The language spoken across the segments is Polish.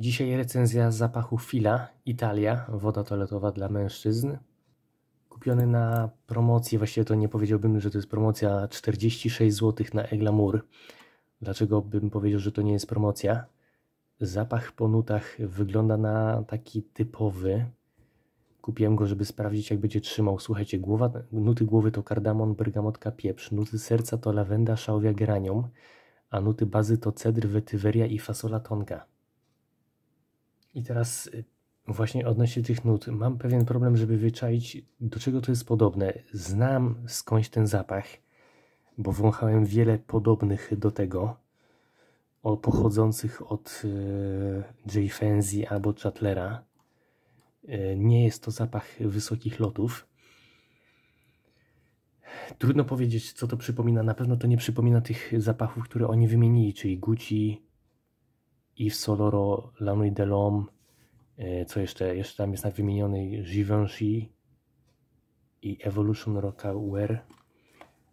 Dzisiaj recenzja zapachu Fila, Italia, woda toaletowa dla mężczyzn. Kupiony na promocji, właściwie to nie powiedziałbym, że to jest promocja 46 zł na Eglamour. Dlaczego bym powiedział, że to nie jest promocja? Zapach po nutach wygląda na taki typowy. Kupiłem go, żeby sprawdzić, jak będzie trzymał. Słuchajcie, głowa, nuty głowy to kardamon, bergamotka, pieprz, nuty serca to lawenda, szałwia, granium, a nuty bazy to cedr, wetyweria i fasola tonka. I teraz y, właśnie odnośnie tych nut. Mam pewien problem, żeby wyczaić, do czego to jest podobne. Znam skądś ten zapach, bo wąchałem wiele podobnych do tego, o, pochodzących od y, J. Fenzi albo Chatlera. Y, nie jest to zapach wysokich lotów. Trudno powiedzieć, co to przypomina. Na pewno to nie przypomina tych zapachów, które oni wymienili, czyli Gucci, Yves Soloro, La Delom, de e, co jeszcze, jeszcze tam jest na wymieniony Givenchy i Evolution Rockaware.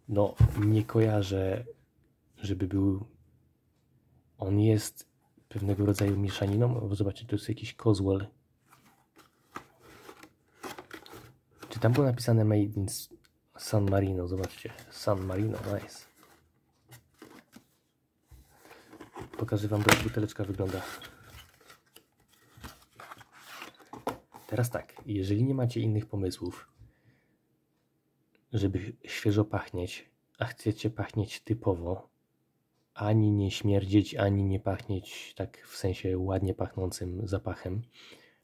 No, nie kojarzę, żeby był... On jest pewnego rodzaju mieszaniną. Zobaczcie, to jest jakiś Coswell. Czy tam było napisane Made in San Marino? Zobaczcie, San Marino, nice. Pokażę Wam, jak buteleczka wygląda. Teraz tak, jeżeli nie macie innych pomysłów, żeby świeżo pachnieć, a chcecie pachnieć typowo, ani nie śmierdzieć, ani nie pachnieć tak w sensie ładnie pachnącym zapachem,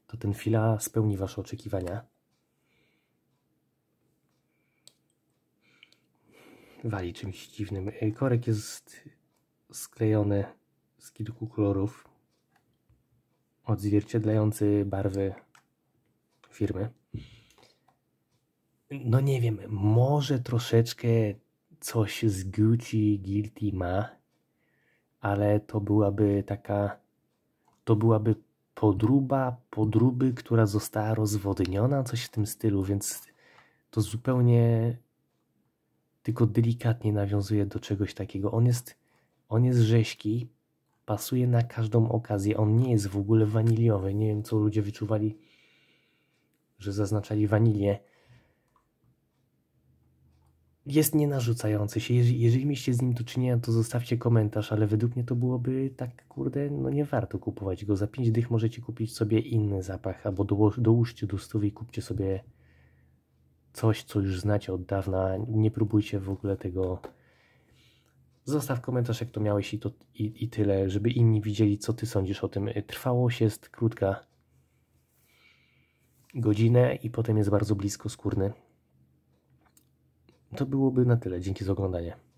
to ten fila spełni Wasze oczekiwania. Wali czymś dziwnym. Korek jest sklejony z kilku kolorów odzwierciedlający barwy firmy. No nie wiem, może troszeczkę coś z Gucci Guilty ma, ale to byłaby taka, to byłaby podruba podruby, która została rozwodniona, coś w tym stylu, więc to zupełnie tylko delikatnie nawiązuje do czegoś takiego. On jest, on jest rzeźki, pasuje na każdą okazję. On nie jest w ogóle waniliowy. Nie wiem, co ludzie wyczuwali, że zaznaczali wanilię. Jest nienarzucający się. Jeżeli, jeżeli mieliście z nim do czynienia, to zostawcie komentarz, ale według mnie to byłoby tak, kurde, no nie warto kupować go. Za 5 dych możecie kupić sobie inny zapach, albo dołóżcie do stówy i kupcie sobie coś, co już znacie od dawna. Nie próbujcie w ogóle tego Zostaw komentarz, jak to miałeś i, to, i, i tyle, żeby inni widzieli, co ty sądzisz o tym. Y, trwałość jest krótka. Godzinę i potem jest bardzo blisko skórny. To byłoby na tyle. Dzięki za oglądanie.